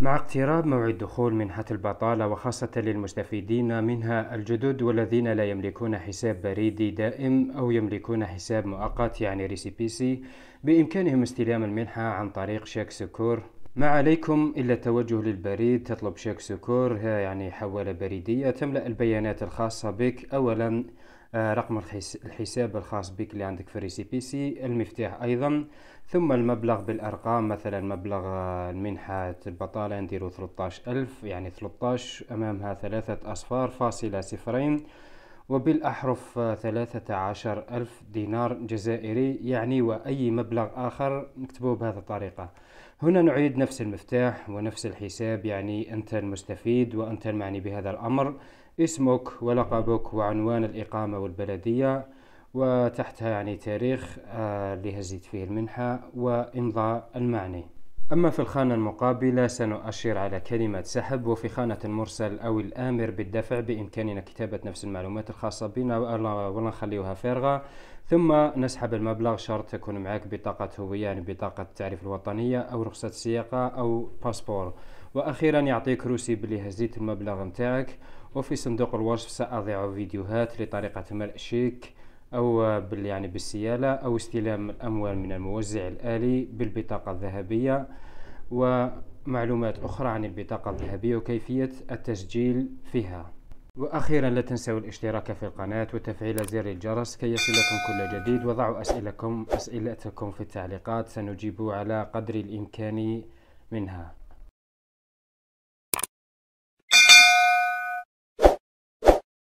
مع اقتراب موعد دخول منحة البطالة وخاصة للمستفيدين منها الجدد والذين لا يملكون حساب بريدي دائم أو يملكون حساب مؤقت يعني ريسيبيسي بإمكانهم استلام المنحة عن طريق شيك سكور ما عليكم إلا التوجه للبريد تطلب شيك سكور يعني حوالة بريدية تملأ البيانات الخاصة بك أولا آه، رقم الحساب الخاص بك اللي عندك في ريسي بي سي المفتاح أيضا ثم المبلغ بالأرقام مثلا مبلغ آه، المنحة البطالة نديرو ألف يعني 13 أمامها ثلاثة أصفار فاصلة صفرين وبالأحرف آه، ثلاثة عشر ألف دينار جزائري يعني وأي مبلغ آخر نكتبوه بهذه الطريقة هنا نعيد نفس المفتاح ونفس الحساب يعني أنت المستفيد وأنت المعني بهذا الأمر اسمك ولقبك وعنوان الإقامة والبلدية وتحتها يعني تاريخ اللي آه، هزيت فيه المنحة وإمضاء المعني أما في الخانة المقابلة سنؤشر على كلمة سحب وفي خانة المرسل أو الآمر بالدفع بإمكاننا كتابة نفس المعلومات الخاصة بنا ولا نخليوها فارغة ثم نسحب المبلغ شرط تكون معك بطاقة هوية يعني بطاقة التعريف الوطنية أو رخصة سياقة أو باسبور وأخيرا يعطيك روسي بلي هزيت المبلغ متاعك وفي صندوق الوصف سأضع فيديوهات لطريقة ملء شيك أو بال يعني بالسيالة أو استلام الأموال من الموزع الآلي بالبطاقة الذهبية ومعلومات أخرى عن البطاقة الذهبية وكيفية التسجيل فيها وأخيرا لا تنسوا الاشتراك في القناة وتفعيل زر الجرس كي يصلكم كل جديد وضعوا أسئلتكم, أسئلتكم في التعليقات سنجيب على قدر الإمكان منها